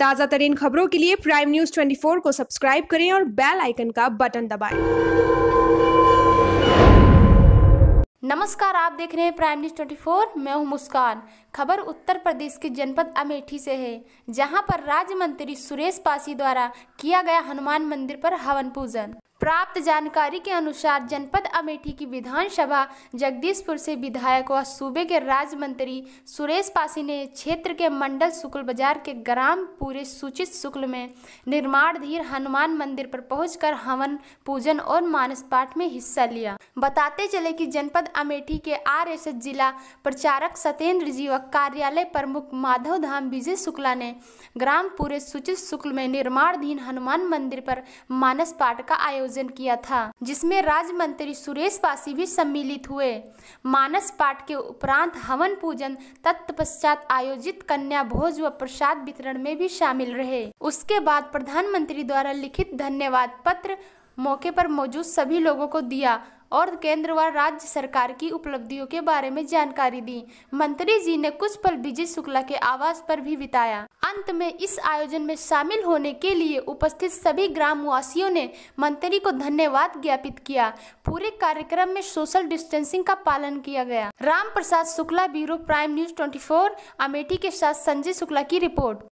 ताज़ा तरीन खबरों के लिए प्राइम न्यूज़ 24 को सब्सक्राइब करें और बेल आइकन का बटन दबाएं। नमस्कार आप देख रहे हैं प्राइम न्यूज 24 मैं हूं मुस्कान खबर उत्तर प्रदेश के जनपद अमेठी से है जहां पर राज्य मंत्री सुरेश पासी द्वारा किया गया हनुमान मंदिर पर हवन पूजन प्राप्त जानकारी के अनुसार जनपद अमेठी की विधानसभा जगदीशपुर से विधायक व सूबे के राज्य मंत्री सुरेश पासी ने क्षेत्र के मंडल शुक्ल बाजार के ग्राम पूरे सूचित शुक्ल में निर्माणधीर हनुमान मंदिर पर पहुंचकर हवन पूजन और मानस पाठ में हिस्सा लिया बताते चले कि जनपद अमेठी के एस जिला प्रचारक सत्येंद्र जी व कार्यालय प्रमुख माधव धाम विजय शुक्ला ने ग्राम पूरे सूचित शुक्ल में निर्माणधीन हनुमान मंदिर पर मानस पाठ का आयोजन आयोजन किया था जिसमें राज्य मंत्री सुरेश पासी भी सम्मिलित हुए मानस पाठ के उपरांत हवन पूजन तत्पश्चात आयोजित कन्या भोज व प्रसाद वितरण में भी शामिल रहे उसके बाद प्रधानमंत्री द्वारा लिखित धन्यवाद पत्र मौके पर मौजूद सभी लोगों को दिया और केंद्र व राज्य सरकार की उपलब्धियों के बारे में जानकारी दी मंत्री जी ने कुछ पल विजय शुक्ला के आवास पर भी बिताया अंत में इस आयोजन में शामिल होने के लिए उपस्थित सभी ग्रामवासियों ने मंत्री को धन्यवाद ज्ञापित किया पूरे कार्यक्रम में सोशल डिस्टेंसिंग का पालन किया गया Ram Prasad Shukla bureau prime news twenty Amethi के साथ संजय शुक्ला की रिपोर्ट